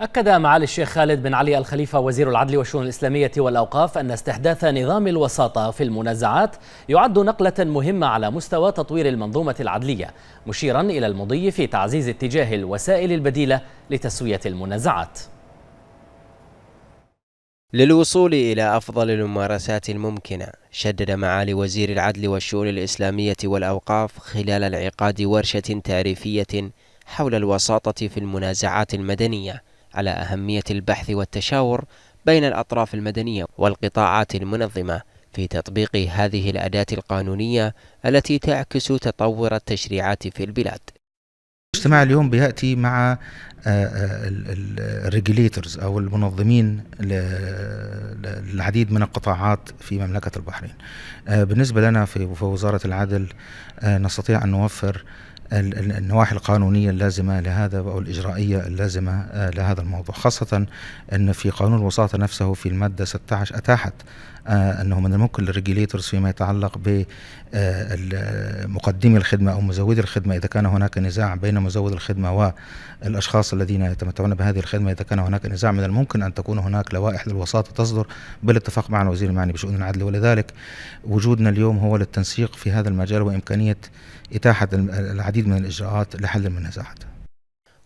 أكد معالي الشيخ خالد بن علي الخليفة وزير العدل والشؤون الإسلامية والأوقاف أن استحداث نظام الوساطة في المنازعات يعد نقلة مهمة على مستوى تطوير المنظومة العدلية مشيرا إلى المضي في تعزيز اتجاه الوسائل البديلة لتسوية المنازعات للوصول إلى أفضل الممارسات الممكنة شدد معالي وزير العدل والشؤون الإسلامية والأوقاف خلال انعقاد ورشة تعريفية حول الوساطة في المنازعات المدنية على أهمية البحث والتشاور بين الأطراف المدنية والقطاعات المنظمة في تطبيق هذه الأداة القانونية التي تعكس تطور التشريعات في البلاد. المجتمع اليوم بياتي مع آه، آه، الريجليترز او المنظمين للعديد من القطاعات في مملكه البحرين. آه، بالنسبه لنا في وزاره العدل نستطيع ان نوفر النواحي القانونية اللازمة لهذا أو الإجرائية اللازمة آه، لهذا الموضوع خاصة أن في قانون الوساطة نفسه في المادة 16 أتاحت آه، أنه من الممكن للريجليترز فيما يتعلق بمقدمي آه، الخدمة أو مزودي الخدمة إذا كان هناك نزاع بين مزود الخدمة والأشخاص الذين يتمتعون بهذه الخدمة إذا كان هناك نزاع من الممكن أن تكون هناك لوائح للوساطة تصدر بالاتفاق مع الوزير المعني بشؤون العدل ولذلك وجودنا اليوم هو للتنسيق في هذا المجال وإمكانية إتاحة العديد العديد من الإجراءات لحل المنازعات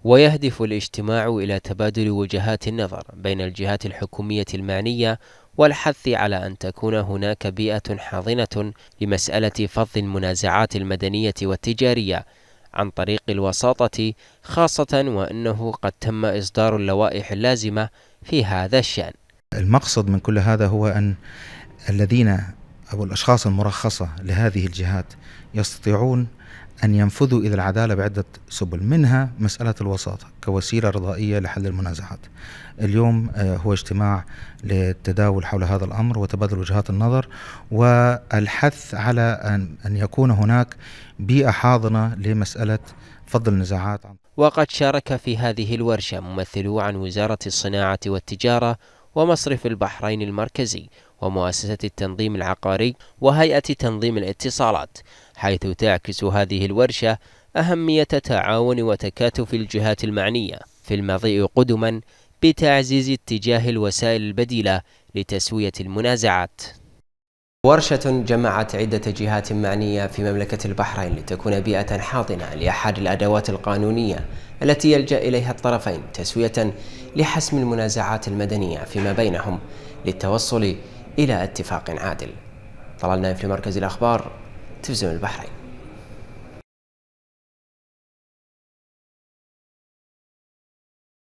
ويهدف الاجتماع إلى تبادل وجهات النظر بين الجهات الحكومية المعنية والحث على أن تكون هناك بيئة حاضنة لمسألة فض المنازعات المدنية والتجارية عن طريق الوساطة خاصة وأنه قد تم إصدار اللوائح اللازمة في هذا الشأن المقصد من كل هذا هو أن الذين أو الأشخاص المرخصة لهذه الجهات يستطيعون أن ينفذوا إلى العدالة بعدة سبل منها مسألة الوساطة كوسيلة رضائية لحل المنازعات اليوم آه، هو اجتماع للتداول حول هذا الأمر وتبادل وجهات النظر والحث على أن يكون هناك بيئة حاضنة لمسألة فض النزاعات وقد شارك في هذه الورشة ممثلو عن وزارة الصناعة والتجارة ومصرف البحرين المركزي ومؤسسة التنظيم العقاري وهيئة تنظيم الاتصالات حيث تعكس هذه الورشة أهمية تعاون وتكاتف الجهات المعنية في المضي قدما بتعزيز اتجاه الوسائل البديلة لتسوية المنازعات ورشة جمعت عدة جهات معنية في مملكة البحرين لتكون بيئة حاضنة لأحد الأدوات القانونية التي يلجأ إليها الطرفين تسوية لحسم المنازعات المدنية فيما بينهم للتوصل إلى اتفاق عادل طلالنا في مركز الأخبار تلفزيون البحرين